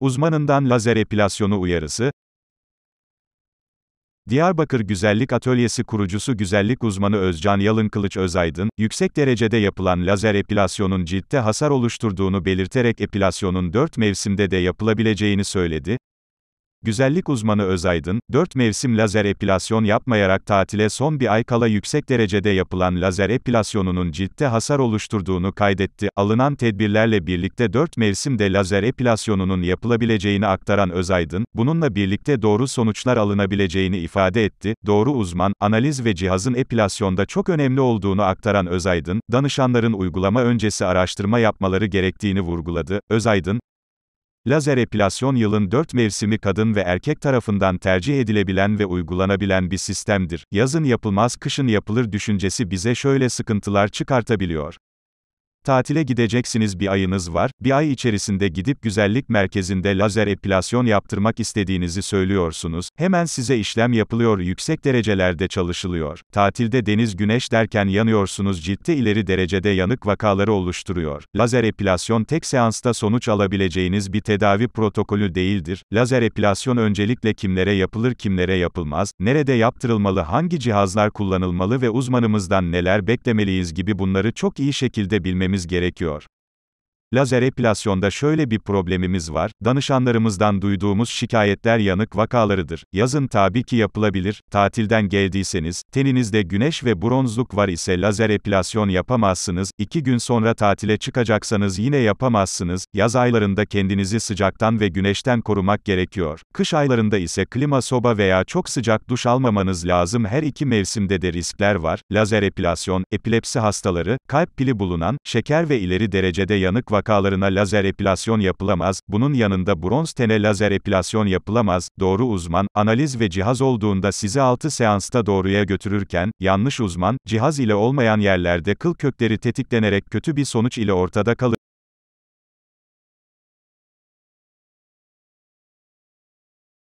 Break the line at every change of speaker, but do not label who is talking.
Uzmanından lazer epilasyonu uyarısı. Diyarbakır Güzellik Atölyesi kurucusu güzellik uzmanı Özcan Yalın Kılıç Özaydın, yüksek derecede yapılan lazer epilasyonun ciltte hasar oluşturduğunu belirterek epilasyonun 4 mevsimde de yapılabileceğini söyledi. Güzellik uzmanı Özaydın, 4 mevsim lazer epilasyon yapmayarak tatile son bir ay kala yüksek derecede yapılan lazer epilasyonunun ciltte hasar oluşturduğunu kaydetti. Alınan tedbirlerle birlikte 4 mevsimde lazer epilasyonunun yapılabileceğini aktaran Özaydın, bununla birlikte doğru sonuçlar alınabileceğini ifade etti. Doğru uzman, analiz ve cihazın epilasyonda çok önemli olduğunu aktaran Özaydın, danışanların uygulama öncesi araştırma yapmaları gerektiğini vurguladı. Özaydın, Lazer epilasyon yılın dört mevsimi kadın ve erkek tarafından tercih edilebilen ve uygulanabilen bir sistemdir. Yazın yapılmaz, kışın yapılır düşüncesi bize şöyle sıkıntılar çıkartabiliyor. Tatile gideceksiniz bir ayınız var, bir ay içerisinde gidip güzellik merkezinde lazer epilasyon yaptırmak istediğinizi söylüyorsunuz, hemen size işlem yapılıyor yüksek derecelerde çalışılıyor. Tatilde deniz güneş derken yanıyorsunuz ciltte ileri derecede yanık vakaları oluşturuyor. Lazer epilasyon tek seansta sonuç alabileceğiniz bir tedavi protokolü değildir. Lazer epilasyon öncelikle kimlere yapılır kimlere yapılmaz, nerede yaptırılmalı hangi cihazlar kullanılmalı ve uzmanımızdan neler beklemeliyiz gibi bunları çok iyi şekilde bilmemiz gerekiyor. Lazer epilasyonda şöyle bir problemimiz var, danışanlarımızdan duyduğumuz şikayetler yanık vakalarıdır. Yazın tabii ki yapılabilir, tatilden geldiyseniz, teninizde güneş ve bronzluk var ise lazer epilasyon yapamazsınız, iki gün sonra tatile çıkacaksanız yine yapamazsınız, yaz aylarında kendinizi sıcaktan ve güneşten korumak gerekiyor. Kış aylarında ise klima soba veya çok sıcak duş almamanız lazım her iki mevsimde de riskler var. Lazer epilasyon, epilepsi hastaları, kalp pili bulunan, şeker ve ileri derecede yanık vakalarına lazer epilasyon yapılamaz, bunun yanında bronz tene lazer epilasyon yapılamaz, doğru uzman, analiz ve cihaz olduğunda sizi 6 seansta doğruya götürürken, yanlış uzman, cihaz ile olmayan yerlerde kıl kökleri tetiklenerek kötü bir sonuç ile ortada kalır.